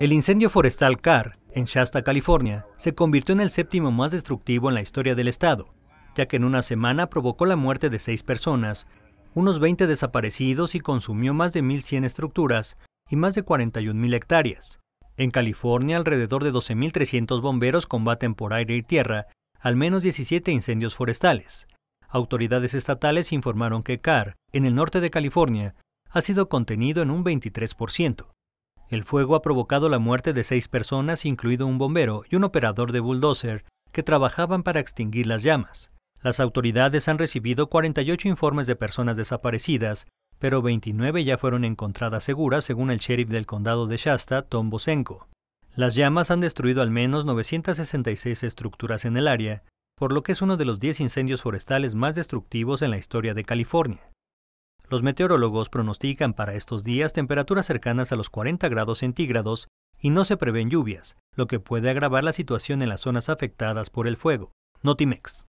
El incendio forestal Carr, en Shasta, California, se convirtió en el séptimo más destructivo en la historia del estado, ya que en una semana provocó la muerte de seis personas, unos 20 desaparecidos y consumió más de 1.100 estructuras y más de 41.000 hectáreas. En California, alrededor de 12.300 bomberos combaten por aire y tierra al menos 17 incendios forestales. Autoridades estatales informaron que Carr, en el norte de California, ha sido contenido en un 23%. El fuego ha provocado la muerte de seis personas, incluido un bombero y un operador de bulldozer, que trabajaban para extinguir las llamas. Las autoridades han recibido 48 informes de personas desaparecidas, pero 29 ya fueron encontradas seguras, según el sheriff del condado de Shasta, Tom Bosenko. Las llamas han destruido al menos 966 estructuras en el área, por lo que es uno de los 10 incendios forestales más destructivos en la historia de California. Los meteorólogos pronostican para estos días temperaturas cercanas a los 40 grados centígrados y no se prevén lluvias, lo que puede agravar la situación en las zonas afectadas por el fuego. Notimex.